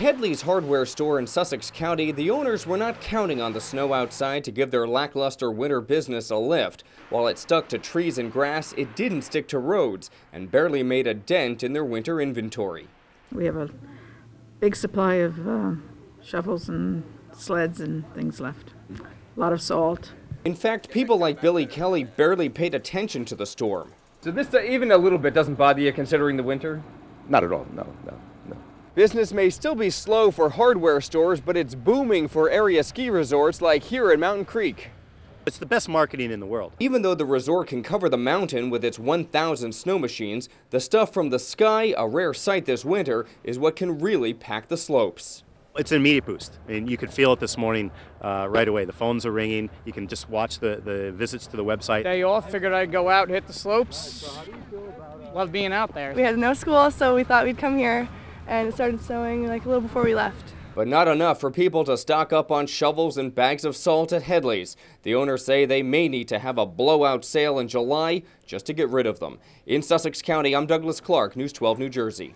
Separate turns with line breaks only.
Headley's hardware store in Sussex County, the owners were not counting on the snow outside to give their lackluster winter business a lift. While it stuck to trees and grass, it didn't stick to roads and barely made a dent in their winter inventory.
We have a big supply of uh, shovels and sleds and things left. A lot of
salt. In fact, people like Billy Kelly barely paid attention to the storm. So this, uh, even a little bit, doesn't bother you considering the winter? Not at all, no, no. Business may still be slow for hardware stores, but it's booming for area ski resorts like here at Mountain Creek. It's the best marketing in the world. Even though the resort can cover the mountain with its 1,000 snow machines, the stuff from the sky, a rare sight this winter, is what can really pack the slopes. It's an immediate boost. I mean, you could feel it this morning uh, right away. The phones are ringing. You can just watch the, the visits to the website. Day off, figured I'd go out and hit the slopes.
Love being out there. We had no school, so we thought we'd come here and it started snowing like a little before we left.
But not enough for people to stock up on shovels and bags of salt at Headley's. The owners say they may need to have a blowout sale in July just to get rid of them. In Sussex County, I'm Douglas Clark, News 12 New Jersey.